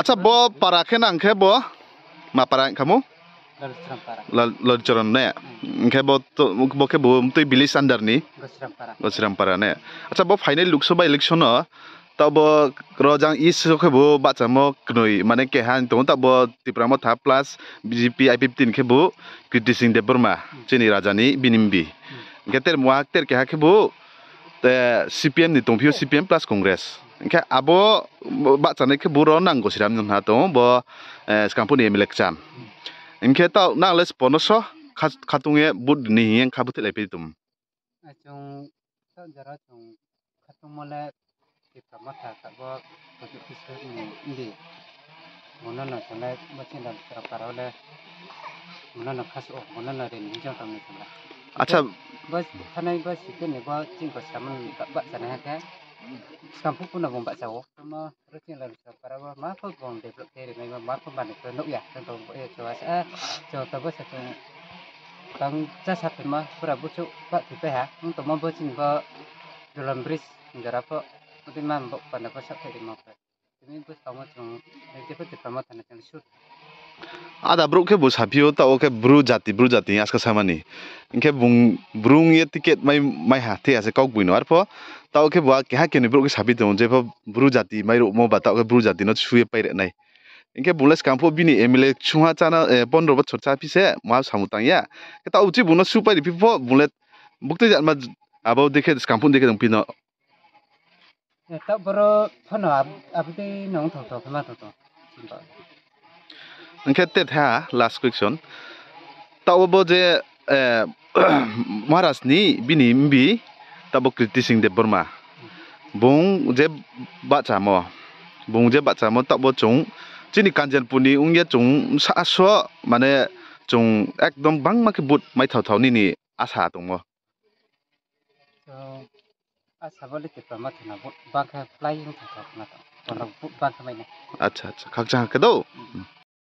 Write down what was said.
আচ্ছা ব পারা খে নাং খে ব মা পারা খামু লরচরণ নে খে ব বকে ব তুই বিলিস আন্ডার নি গসরাম পারা নে আচ্ছা ব ফাইনাল লোকসভা ইলেকশন তব রজাং ইস খে বো বাচাম নই মানে কেহান তো তব তিপ্রাম থা প্লাস বিজেপি আই ফিফটিন খে বো কীর্তি সিং দেব বর্মা চিনি রাজানি বিনিম্বি গেতের মুয়া তের কেহা খে বো CPM ni tongpio CPM plus Kongres. Inka abo bacane ke buro nang gosiram nang hato bo skampuni emilek cham. Inke tau nang les ponoso katunge bud ni yang kabut lepe tum. Acung Acha bos tanai bos itu nih bos cing bos sama tak bak sana kan sampu pun abang bak sawo sama rutin lalu sampara bos maaf bang develop dari memang maaf mana itu nuk ya contoh ya coba saya contoh bos satu bang cas hp mah berapa cuk bak di PH ah. untuk mau bos cing bos dalam bris jarak kok nanti mah bok pada bos sampai lima belas ini bos kamu cuma nanti bos di promo tanah shoot ada bro ke bus hapio ta oke bru jati bru jati aska samani ke bung brung ye tiket mai mai hati ase kok buino arpo ta oke ba ke ha ke ni bro ke sabi to je bru jati mai ro mo bata oke bru jati no chuye pai re nai inke bulas kampo bini emile chuha chana 15 বছর চা পিছে মা সামুতাং ইয়া তা উচি বুনো সুপাই পিপো বুলে বুকতে জামা আবাও দেখে কাম্পুন দেখে পিনো তা বড় ফনো আপতে নং থক থক মা থক ক্ষেত্রে থ্যা লাস্ট কুইকশন তাওব যে মহারাজনি বিনি বি তাবো কীর্তি সিং দেব বর্মা বুং যে বাচাম বুং যে বাচাম তাবো চৌ চিনি কাঞ্চনপুরনি উংয়ে চৌ সাস মানে চৌ একদম বাংমাকে বুট মাইথাও থাওনি আশা দङ আচ্ছা, আচ্ছা আচ্ছা খাকচা হাকে দৌ